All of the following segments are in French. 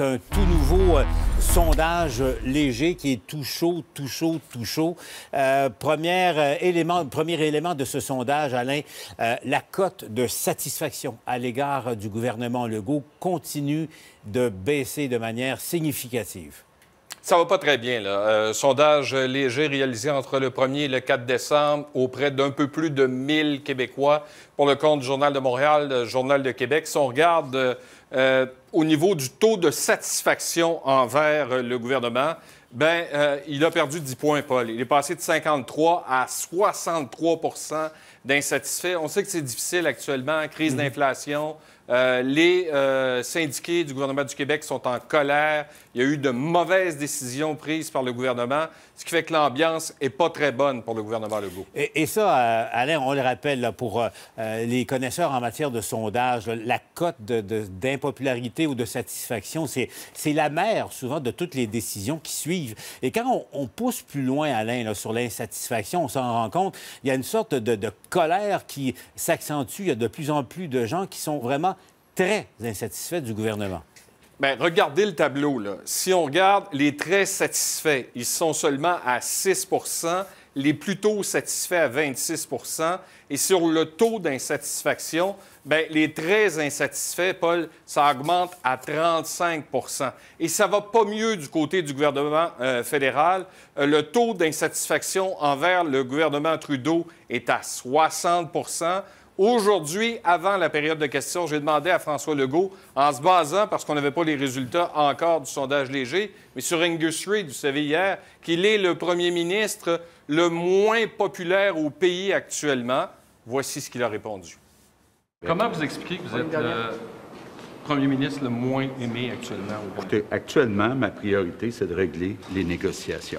un tout nouveau euh, sondage léger qui est tout chaud, tout chaud, tout chaud. Euh, premier, euh, élément, premier élément de ce sondage, Alain, la cote de satisfaction à l'égard du gouvernement Legault continue de baisser de manière significative. Ça va pas très bien. Euh, sondage léger réalisé entre le 1er et le 4 décembre auprès d'un peu plus de 1000 Québécois pour le compte du Journal de Montréal, le Journal de Québec. Si on regarde euh, euh, au niveau du taux de satisfaction envers le gouvernement, ben, il a perdu 10 points, Paul. Il est passé de 53 à 63 d'insatisfaits. On sait que c'est difficile actuellement, crise mhm. d'inflation, euh, les euh, syndiqués du gouvernement du Québec sont en colère. Il y a eu de mauvaises décisions prises par le gouvernement, ce qui fait que l'ambiance n'est pas très bonne pour le gouvernement Legault. Et, et ça, euh, Alain, on le rappelle, là, pour les connaisseurs en matière de sondage, la cote d'impopularité ou de satisfaction, c'est la mère souvent de toutes les décisions qui suivent. Et quand on, pousse plus loin, Alain, sur l'insatisfaction, on s'en rend compte, il y a une sorte de, de colère qui s'accentue. Il y a de plus en plus de gens qui sont vraiment très insatisfaits du gouvernement. Bien, regardez le tableau. Là. Si on regarde les très satisfaits, ils sont seulement à 6 les plutôt satisfaits à 26 Et sur le taux d'insatisfaction, bien, les très insatisfaits, Paul, ça augmente à 35 Et ça va pas mieux du côté du gouvernement euh, fédéral. Euh, le taux d'insatisfaction envers le gouvernement Trudeau est à 60 Aujourd'hui, avant la période de questions, j'ai demandé à François Legault, en se basant, parce qu'on n'avait pas les résultats encore du sondage léger, mais sur Angus Reid, vous savez, hier, qu'il est le premier ministre le moins populaire au pays actuellement. Voici ce qu'il a répondu. Comment vous expliquez que vous êtes le premier ministre le moins aimé actuellement au pays? Actuellement, ma priorité, c'est de régler les négociations.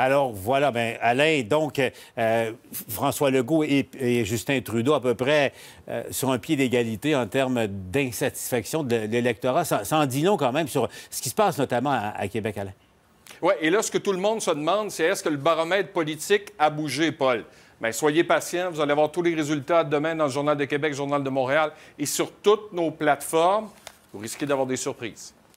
Alors voilà, ben, Alain, donc euh, François Legault et, Justin Trudeau à peu près euh, sur un pied d'égalité en termes d'insatisfaction de l'électorat. sans en dit quand même sur ce qui se passe notamment à, Québec, Alain. Oui, et là, ce que tout le monde se demande, c'est est-ce que le baromètre politique a bougé, Paul? Bien, soyez patients, vous allez avoir tous les résultats demain dans le Journal de Québec, Journal de Montréal et sur toutes nos plateformes. Vous risquez d'avoir des surprises.